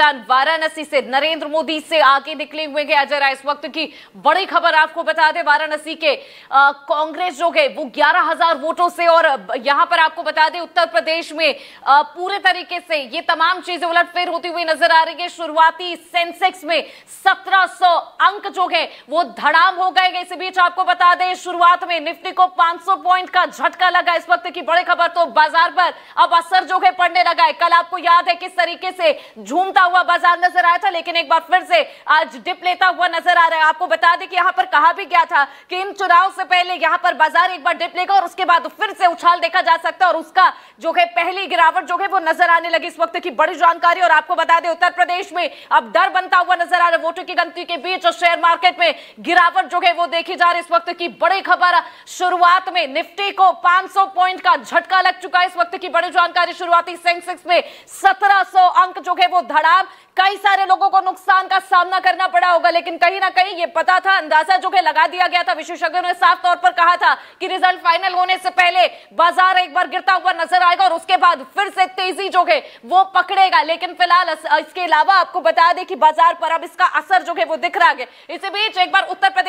वाराणसी से नरेंद्र मोदी से आगे निकले हुए हैं अजय राय इस वक्त की बड़ी खबर आपको बता दें वाराणसी के कांग्रेस जो है वो ग्यारह हजार वोटों से और यहां पर आपको बता दें उत्तर प्रदेश में आ, पूरे तरीके से ये तमाम चीजें उलटफेर होती हुई नजर आ रही है शुरुआती सेंसेक्स में 1700 अंक जो है वो धड़ाम हो गए इसी बीच आपको बता दें शुरुआत में निफ्टी को पांच पॉइंट का झटका लगा इस वक्त की बड़ी खबर तो बाजार पर अब असर जो है पड़ने लगा है कल आपको याद है किस तरीके से झूमता हुआ बाजार नजर आया था लेकिन एक बार फिर से आज डिप लेता हुआ नजर आ रहा है आपको बता दें कि यहाँ पर कहा भी गया था कि इन चुनाव से पहले यहाँ पर बाजार एक बार डिप लेगा और उसके बाद फिर से उछाल देखा जा सकता है और उसका जो है पहली गिरावट जो है वो नजर आने लगी इस वक्त की बड़ी जानकारी और आपको बता दें उत्तर प्रदेश में अब डर बनता हुआ नजर आ रहा है वोटों की गिनती के बीच और शेयर मार्केट में गिरावट जो है वो देखी जा रही इस वक्त की बड़ी खबर शुरुआत में निफ्टी को पांच पॉइंट का झटका लग चुका है इस वक्त की बड़ी जानकारी शुरुआती सेंसेक्स में सत्रह अंक जो है वो धड़ा खराब कई सारे लोगों को नुकसान का सामना करना पड़ा होगा लेकिन कहीं ना कहीं ये पता था अंदाजा जो है लगा दिया गया था विशेषज्ञों ने साफ तौर पर कहा था कि रिजल्ट फाइनल होने से पहले बाजार एक बार गिरता हुआ नजर आएगा और उसके बाद फिर से तेजी जो है वो पकड़ेगा लेकिन फिलहाल इसके अलावा आपको बता दें कि बाजार पर अब इसका असर जो है वो दिख रहा है इसी बीच एक बार उत्तर प्रदेश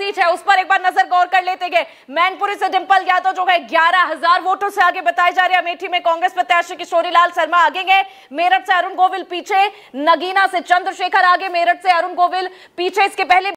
सीट है उस पर एक बार नजर गौर कर लेते हैं मैनपुरी से डिंपल यादव जो है ग्यारह हजार वोटों से आगे बताए जा रहे हैं अमेठी में कांग्रेस प्रत्याशी किशोरीलाल शर्मा आगे गए मेरठ से अरुण गोविल पीछे नगीना से चंद्रशेखर आगे मेरठ से अरुण गोविल पीछे इसके पहले